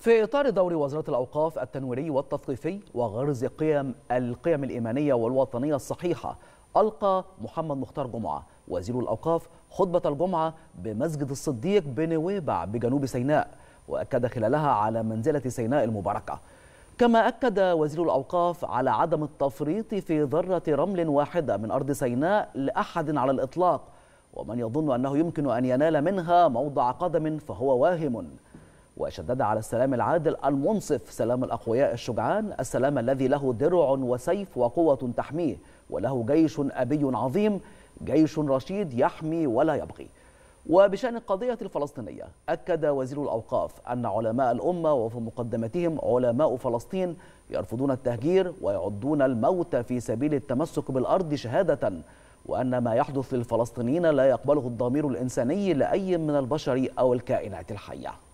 في إطار دور وزارة الأوقاف التنويري والتثقيفي وغرز قيم القيم الإيمانية والوطنية الصحيحة ألقى محمد مختار جمعة وزير الأوقاف خطبة الجمعة بمسجد الصديق بنويبع بجنوب سيناء وأكد خلالها على منزلة سيناء المباركة كما أكد وزير الأوقاف على عدم التفريط في ذرة رمل واحدة من أرض سيناء لأحد على الإطلاق ومن يظن أنه يمكن أن ينال منها موضع قدم فهو واهم وشدد على السلام العادل المنصف سلام الأقوياء الشجعان السلام الذي له درع وسيف وقوة تحميه وله جيش أبي عظيم جيش رشيد يحمي ولا يبغي وبشأن القضية الفلسطينية أكد وزير الأوقاف أن علماء الأمة وفي مقدمتهم علماء فلسطين يرفضون التهجير ويعدون الموت في سبيل التمسك بالأرض شهادة وأن ما يحدث للفلسطينيين لا يقبله الضمير الإنساني لأي من البشر أو الكائنات الحية